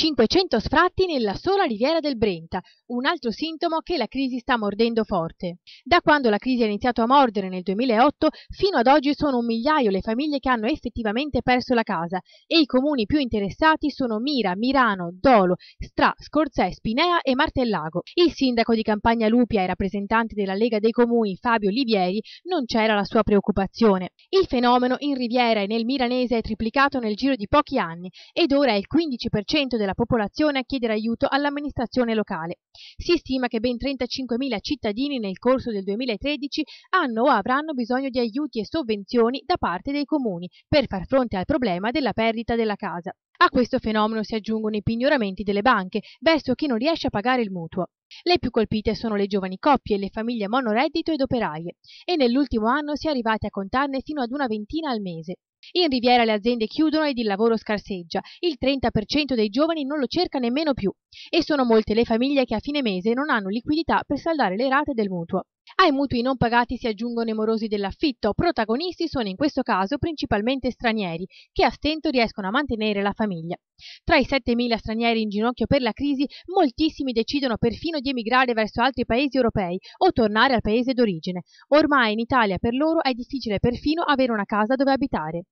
500 sfratti nella sola riviera del Brenta, un altro sintomo che la crisi sta mordendo forte. Da quando la crisi ha iniziato a mordere nel 2008 fino ad oggi sono un migliaio le famiglie che hanno effettivamente perso la casa e i comuni più interessati sono Mira, Mirano, Dolo, Stra, Scorzè, Spinea e Martellago. Il sindaco di Campagna Lupia e rappresentante della Lega dei Comuni Fabio Livieri non c'era la sua preoccupazione. Il fenomeno in Riviera e nel Milanese è triplicato nel giro di pochi anni ed ora è il 15% della della popolazione a chiedere aiuto all'amministrazione locale. Si stima che ben 35.000 cittadini nel corso del 2013 hanno o avranno bisogno di aiuti e sovvenzioni da parte dei comuni per far fronte al problema della perdita della casa. A questo fenomeno si aggiungono i pignoramenti delle banche verso chi non riesce a pagare il mutuo. Le più colpite sono le giovani coppie, le famiglie monoreddito ed operaie e nell'ultimo anno si è arrivati a contarne fino ad una ventina al mese. In Riviera le aziende chiudono ed il lavoro scarseggia, il 30% dei giovani non lo cerca nemmeno più e sono molte le famiglie che a fine mese non hanno liquidità per saldare le rate del mutuo. Ai mutui non pagati si aggiungono i morosi dell'affitto, protagonisti sono in questo caso principalmente stranieri che a stento riescono a mantenere la famiglia. Tra i 7.000 stranieri in ginocchio per la crisi, moltissimi decidono perfino di emigrare verso altri paesi europei o tornare al paese d'origine. Ormai in Italia per loro è difficile perfino avere una casa dove abitare.